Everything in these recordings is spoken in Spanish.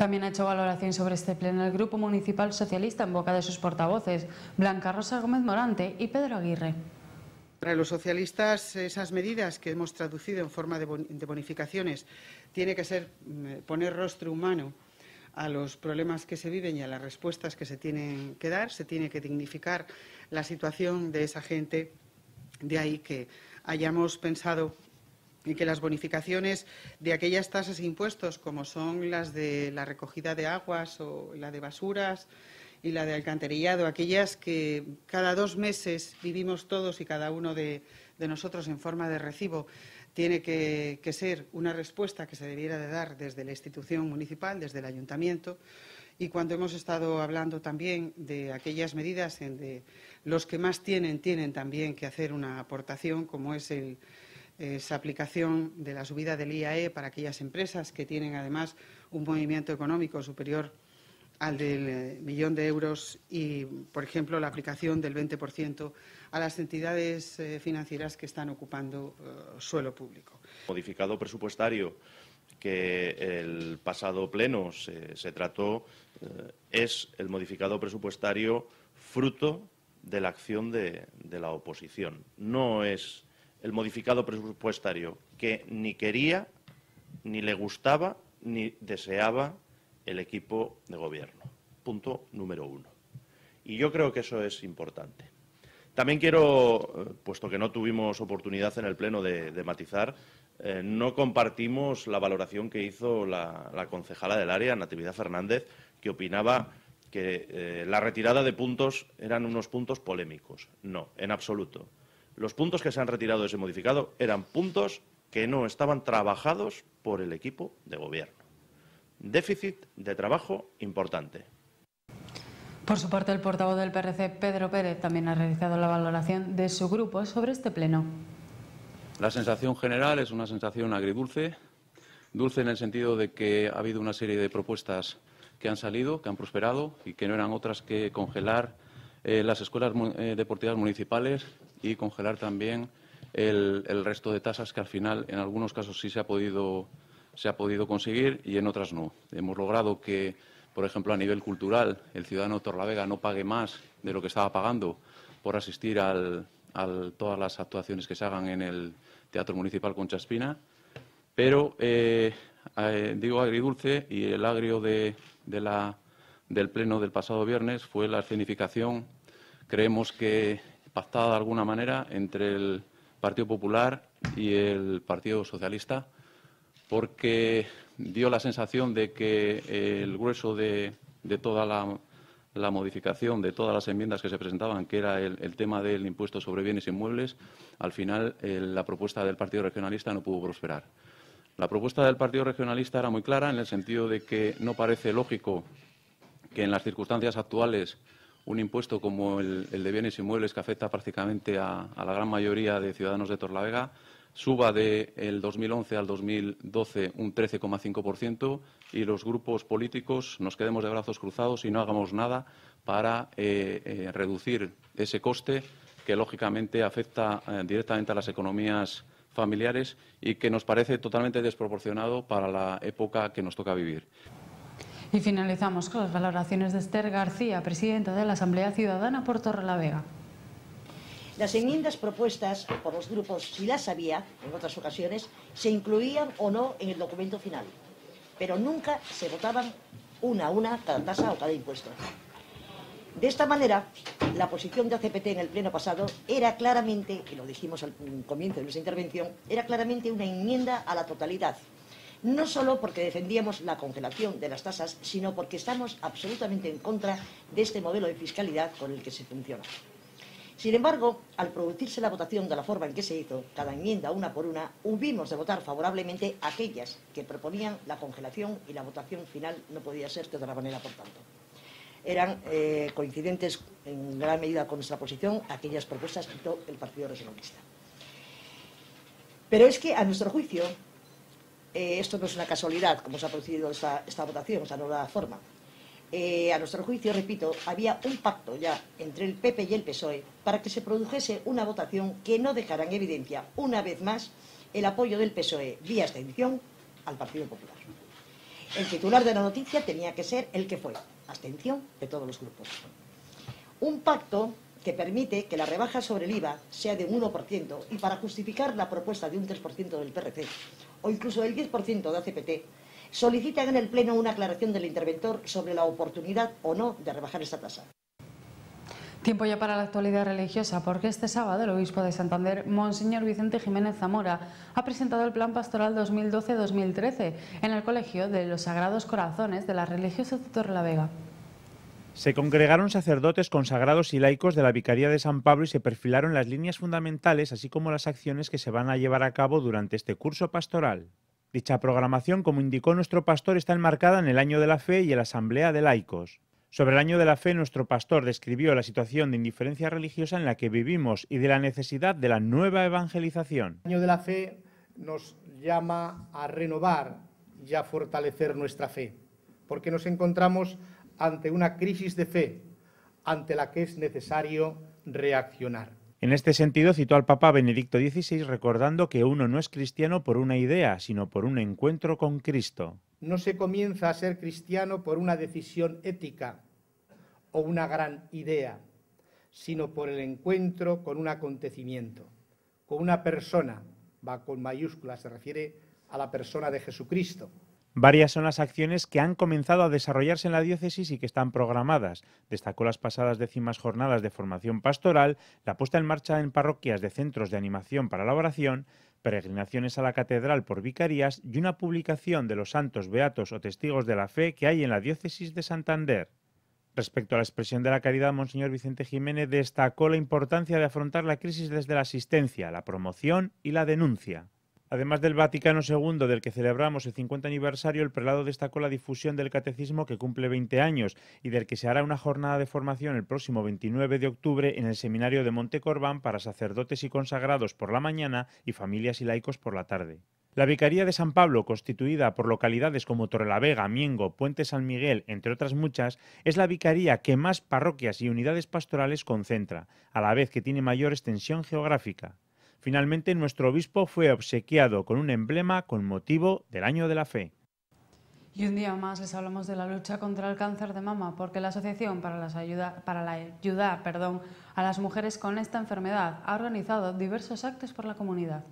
También ha hecho valoración sobre este pleno el Grupo Municipal Socialista en boca de sus portavoces, Blanca Rosa Gómez Morante y Pedro Aguirre. Para los socialistas, esas medidas que hemos traducido en forma de bonificaciones tiene que ser mm, poner rostro humano a los problemas que se viven y a las respuestas que se tienen que dar. Se tiene que dignificar la situación de esa gente. De ahí que hayamos pensado y que las bonificaciones de aquellas tasas e impuestos, como son las de la recogida de aguas o la de basuras y la de alcantarillado, aquellas que cada dos meses vivimos todos y cada uno de, nosotros en forma de recibo, tiene que, ser una respuesta que se debiera de dar desde la institución municipal, desde el ayuntamiento. Y cuando hemos estado hablando también de aquellas medidas en de los que más tienen, tienen también que hacer una aportación, como es el, esa aplicación de la subida del IAE para aquellas empresas que tienen además un movimiento económico superior al del eh, millón de euros y, por ejemplo, la aplicación del 20% a las entidades eh, financieras que están ocupando eh, suelo público. Modificado presupuestario que el pasado pleno se, trató es el modificado presupuestario fruto de la acción de, de la oposición. No es el modificado presupuestario que ni quería, ni le gustaba, ni deseaba el equipo de gobierno. Punto número uno. Y yo creo que eso es importante. También quiero, eh, puesto que no tuvimos oportunidad en el Pleno de, matizar, eh, no compartimos la valoración que hizo la, concejala del área, Natividad Fernández, que opinaba que eh, la retirada de puntos eran unos puntos polémicos. No, en absoluto los puntos que se han retirado de ese modificado eran puntos que no estaban trabajados por el equipo de gobierno. Déficit de trabajo importante. Por su parte, el portavoz del PRC, Pedro Pérez, también ha realizado la valoración de su grupo sobre este pleno. La sensación general es una sensación agridulce, dulce en el sentido de que ha habido una serie de propuestas que han salido, que han prosperado y que no eran otras que congelar eh, las escuelas eh, deportivas municipales y congelar también el, resto de tasas que al final en algunos casos sí se ha podido se ha podido conseguir y en otras no. Hemos logrado que, por ejemplo, a nivel cultural, el ciudadano de Torlavega no pague más de lo que estaba pagando por asistir a todas las actuaciones que se hagan en el Teatro Municipal conchaspina Pero eh, digo agridulce y el agrio de, de la del Pleno del pasado viernes fue la escenificación, creemos que pactada de alguna manera, entre el Partido Popular y el Partido Socialista, porque dio la sensación de que el grueso de, toda la, modificación, de todas las enmiendas que se presentaban, que era el, tema del impuesto sobre bienes inmuebles, al final eh, la propuesta del Partido Regionalista no pudo prosperar. La propuesta del Partido Regionalista era muy clara en el sentido de que no parece lógico que en las circunstancias actuales un impuesto como el, de bienes inmuebles que afecta prácticamente a, la gran mayoría de ciudadanos de Torlavega suba del el 2011 al 2012 un 13,5% y los grupos políticos nos quedemos de brazos cruzados y no hagamos nada para eh, eh, reducir ese coste que lógicamente afecta eh, directamente a las economías familiares y que nos parece totalmente desproporcionado para la época que nos toca vivir. Y finalizamos con las valoraciones de Esther García, presidenta de la Asamblea Ciudadana por Vega. Las enmiendas propuestas por los grupos, si las había en otras ocasiones, se incluían o no en el documento final, pero nunca se votaban una a una cada tasa o cada impuesto. De esta manera, la posición de ACPT en el pleno pasado era claramente, y lo dijimos al comienzo de nuestra intervención, era claramente una enmienda a la totalidad, no solo porque defendíamos la congelación de las tasas, sino porque estamos absolutamente en contra de este modelo de fiscalidad con el que se funciona. Sin embargo, al producirse la votación de la forma en que se hizo, cada enmienda una por una, hubimos de votar favorablemente aquellas que proponían la congelación y la votación final no podía ser de otra manera, por tanto. Eran eh, coincidentes en gran medida con nuestra posición aquellas propuestas que hizo el Partido Regionalista. Pero es que, a nuestro juicio, eh, esto no es una casualidad, como se ha producido esta, votación, esta nueva forma. Eh, a nuestro juicio, repito, había un pacto ya entre el PP y el PSOE para que se produjese una votación que no dejara en evidencia, una vez más, el apoyo del PSOE vía abstención al Partido Popular. El titular de la noticia tenía que ser el que fue, abstención de todos los grupos. Un pacto que permite que la rebaja sobre el IVA sea de un 1% y para justificar la propuesta de un 3% del PRC, o incluso el 10% de ACPT, solicitan en el Pleno una aclaración del interventor sobre la oportunidad o no de rebajar esta tasa. Tiempo ya para la actualidad religiosa, porque este sábado el obispo de Santander, Monseñor Vicente Jiménez Zamora, ha presentado el Plan Pastoral 2012-2013 en el Colegio de los Sagrados Corazones de la Religiosa Torre La Vega. Se congregaron sacerdotes consagrados y laicos de la Vicaría de San Pablo y se perfilaron las líneas fundamentales, así como las acciones que se van a llevar a cabo durante este curso pastoral. Dicha programación, como indicó nuestro pastor, está enmarcada en el Año de la Fe y en la Asamblea de Laicos. Sobre el Año de la Fe, nuestro pastor describió la situación de indiferencia religiosa en la que vivimos y de la necesidad de la nueva evangelización. El Año de la Fe nos llama a renovar y a fortalecer nuestra fe, porque nos encontramos ante una crisis de fe ante la que es necesario reaccionar. En este sentido, citó al Papa Benedicto XVI recordando que uno no es cristiano por una idea, sino por un encuentro con Cristo. No se comienza a ser cristiano por una decisión ética o una gran idea, sino por el encuentro con un acontecimiento, con una persona, va con mayúsculas, se refiere a la persona de Jesucristo. Varias son las acciones que han comenzado a desarrollarse en la diócesis y que están programadas. Destacó las pasadas décimas jornadas de formación pastoral, la puesta en marcha en parroquias de centros de animación para la oración, peregrinaciones a la catedral por vicarías y una publicación de los santos beatos o testigos de la fe que hay en la diócesis de Santander. Respecto a la expresión de la caridad, Monseñor Vicente Jiménez destacó la importancia de afrontar la crisis desde la asistencia, la promoción y la denuncia. Además del Vaticano II, del que celebramos el 50 aniversario, el prelado destacó la difusión del catecismo que cumple 20 años y del que se hará una jornada de formación el próximo 29 de octubre en el seminario de Corbán para sacerdotes y consagrados por la mañana y familias y laicos por la tarde. La Vicaría de San Pablo, constituida por localidades como Torrelavega, Miengo, Puente San Miguel, entre otras muchas, es la vicaría que más parroquias y unidades pastorales concentra, a la vez que tiene mayor extensión geográfica. Finalmente, nuestro obispo fue obsequiado con un emblema con motivo del Año de la Fe. Y un día más les hablamos de la lucha contra el cáncer de mama, porque la Asociación para, para la Ayuda perdón, a las Mujeres con esta enfermedad ha organizado diversos actos por la comunidad.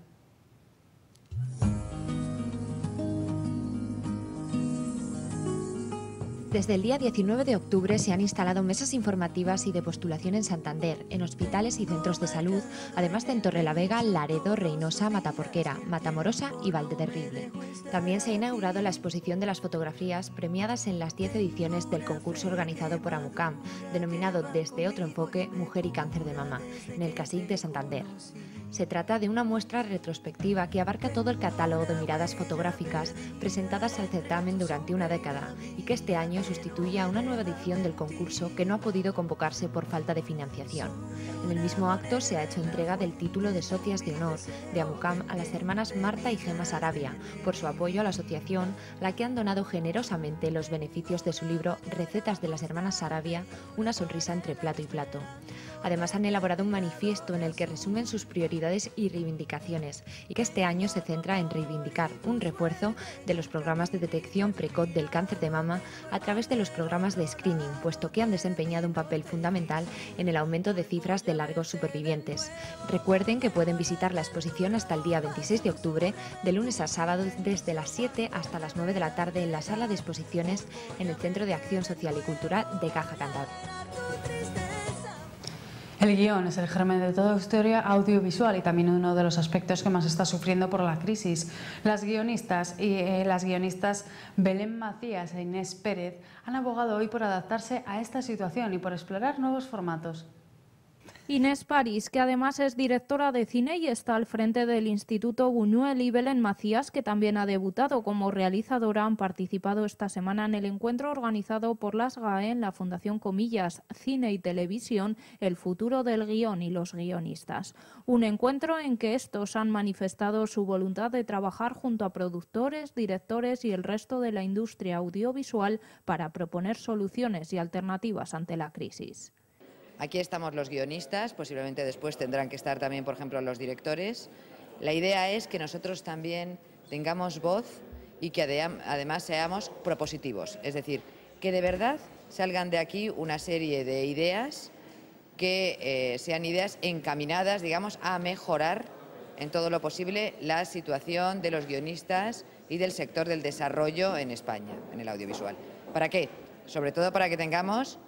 Desde el día 19 de octubre se han instalado mesas informativas y de postulación en Santander, en hospitales y centros de salud, además de en Torrelavega, Laredo, Reynosa, Mataporquera, Matamorosa y Valdeterrible. También se ha inaugurado la exposición de las fotografías premiadas en las 10 ediciones del concurso organizado por AMUCAM, denominado Desde otro enfoque, Mujer y Cáncer de Mama, en el CASIC de Santander. Se trata de una muestra retrospectiva que abarca todo el catálogo de miradas fotográficas presentadas al certamen durante una década y que este año sustituye a una nueva edición del concurso que no ha podido convocarse por falta de financiación. En el mismo acto se ha hecho entrega del título de Socias de Honor de AMUCAM a las hermanas Marta y Gema Sarabia por su apoyo a la asociación, la que han donado generosamente los beneficios de su libro Recetas de las Hermanas Sarabia, una sonrisa entre plato y plato. Además han elaborado un manifiesto en el que resumen sus prioridades y reivindicaciones, y que este año se centra en reivindicar un refuerzo de los programas de detección precoz del cáncer de mama a través de los programas de screening, puesto que han desempeñado un papel fundamental en el aumento de cifras de largos supervivientes. Recuerden que pueden visitar la exposición hasta el día 26 de octubre, de lunes a sábado desde las 7 hasta las 9 de la tarde en la sala de exposiciones en el Centro de Acción Social y Cultural de Caja Cantabria. El guión es el germen de toda historia audiovisual y también uno de los aspectos que más está sufriendo por la crisis. Las guionistas y eh, las guionistas Belén Macías e Inés Pérez han abogado hoy por adaptarse a esta situación y por explorar nuevos formatos. Inés París, que además es directora de cine y está al frente del Instituto Buñuel y Belén Macías, que también ha debutado como realizadora, han participado esta semana en el encuentro organizado por las GAE en la Fundación Comillas Cine y Televisión, el futuro del guión y los guionistas. Un encuentro en que estos han manifestado su voluntad de trabajar junto a productores, directores y el resto de la industria audiovisual para proponer soluciones y alternativas ante la crisis. Aquí estamos los guionistas, posiblemente después tendrán que estar también, por ejemplo, los directores. La idea es que nosotros también tengamos voz y que además seamos propositivos, es decir, que de verdad salgan de aquí una serie de ideas que eh, sean ideas encaminadas, digamos, a mejorar en todo lo posible la situación de los guionistas y del sector del desarrollo en España, en el audiovisual. ¿Para qué? Sobre todo para que tengamos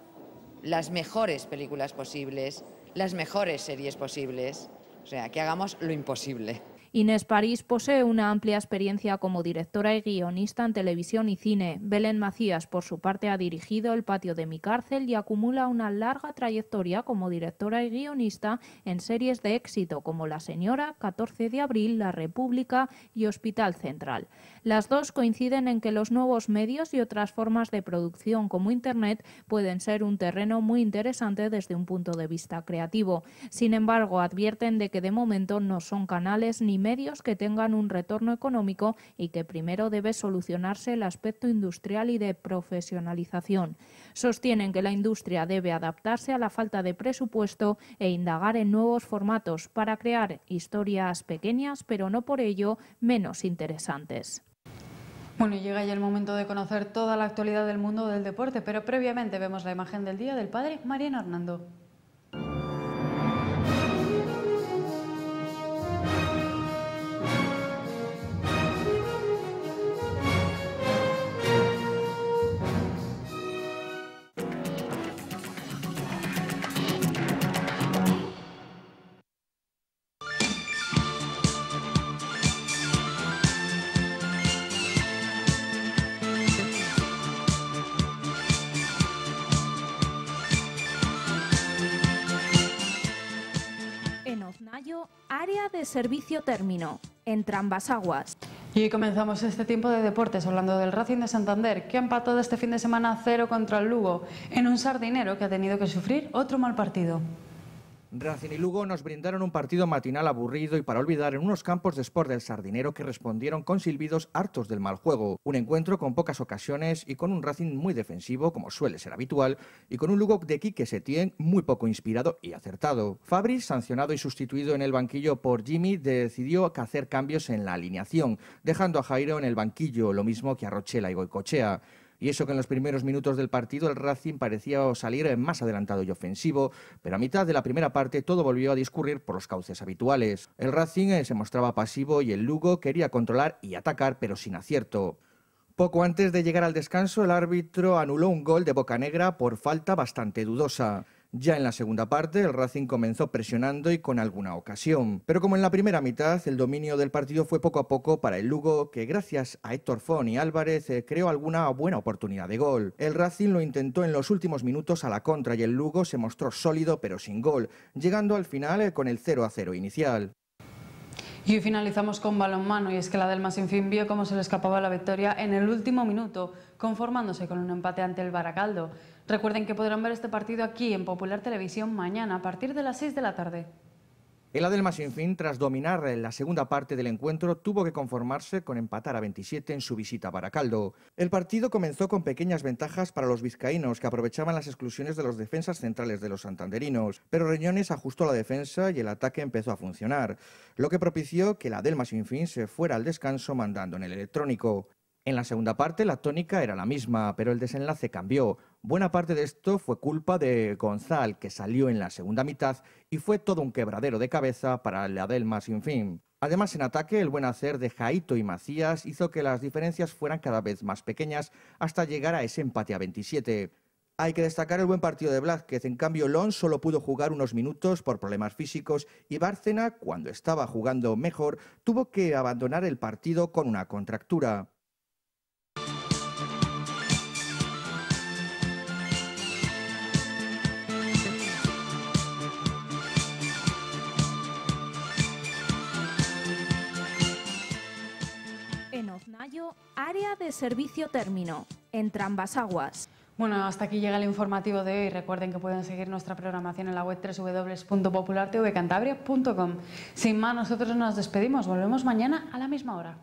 las mejores películas posibles, las mejores series posibles. O sea, que hagamos lo imposible. Inés París posee una amplia experiencia como directora y guionista en televisión y cine. Belén Macías, por su parte, ha dirigido El patio de mi cárcel y acumula una larga trayectoria como directora y guionista en series de éxito como La Señora, 14 de abril, La República y Hospital Central. Las dos coinciden en que los nuevos medios y otras formas de producción como Internet pueden ser un terreno muy interesante desde un punto de vista creativo. Sin embargo, advierten de que de momento no son canales ni medios que tengan un retorno económico y que primero debe solucionarse el aspecto industrial y de profesionalización. Sostienen que la industria debe adaptarse a la falta de presupuesto e indagar en nuevos formatos para crear historias pequeñas, pero no por ello menos interesantes. Bueno, llega ya el momento de conocer toda la actualidad del mundo del deporte, pero previamente vemos la imagen del día del padre Mariano Hernando. Nayo, área de servicio término, Y comenzamos este tiempo de deportes hablando del Racing de Santander, que ha empatado este fin de semana a cero contra el Lugo, en un sardinero que ha tenido que sufrir otro mal partido. Racing y Lugo nos brindaron un partido matinal aburrido y para olvidar en unos campos de sport del Sardinero que respondieron con silbidos hartos del mal juego. Un encuentro con pocas ocasiones y con un Racing muy defensivo, como suele ser habitual, y con un Lugo de Quique Setién muy poco inspirado y acertado. Fabri, sancionado y sustituido en el banquillo por Jimmy, decidió hacer cambios en la alineación, dejando a Jairo en el banquillo, lo mismo que a Rochela y Goicochea. Y eso que en los primeros minutos del partido el Racing parecía salir más adelantado y ofensivo, pero a mitad de la primera parte todo volvió a discurrir por los cauces habituales. El Racing eh, se mostraba pasivo y el Lugo quería controlar y atacar, pero sin acierto. Poco antes de llegar al descanso, el árbitro anuló un gol de Boca Negra por falta bastante dudosa. Ya en la segunda parte, el Racing comenzó presionando y con alguna ocasión. Pero como en la primera mitad, el dominio del partido fue poco a poco para el Lugo, que gracias a Héctor Fon y Álvarez eh, creó alguna buena oportunidad de gol. El Racing lo intentó en los últimos minutos a la contra y el Lugo se mostró sólido pero sin gol, llegando al final eh, con el 0 a 0 inicial. Y finalizamos con balonmano y es que la del Masinfín vio cómo se le escapaba la victoria en el último minuto, conformándose con un empate ante el Baracaldo. Recuerden que podrán ver este partido aquí en Popular Televisión mañana a partir de las 6 de la tarde. El Adelma Sinfín, tras dominar la segunda parte del encuentro, tuvo que conformarse con empatar a 27 en su visita a Baracaldo. El partido comenzó con pequeñas ventajas para los vizcaínos, que aprovechaban las exclusiones de los defensas centrales de los santanderinos, pero Reñones ajustó la defensa y el ataque empezó a funcionar, lo que propició que el Adelma Sinfín se fuera al descanso mandando en el electrónico. En la segunda parte la tónica era la misma, pero el desenlace cambió. Buena parte de esto fue culpa de Gonzal, que salió en la segunda mitad y fue todo un quebradero de cabeza para la Delma sin fin. Además, en ataque, el buen hacer de Jaito y Macías hizo que las diferencias fueran cada vez más pequeñas hasta llegar a ese empate a 27. Hay que destacar el buen partido de Blázquez. En cambio, Lon solo pudo jugar unos minutos por problemas físicos y Bárcena, cuando estaba jugando mejor, tuvo que abandonar el partido con una contractura. área de servicio término, entre ambas aguas. Bueno, hasta aquí llega el informativo de hoy. Recuerden que pueden seguir nuestra programación en la web www.populartvcantabria.com. Sin más, nosotros nos despedimos. Volvemos mañana a la misma hora.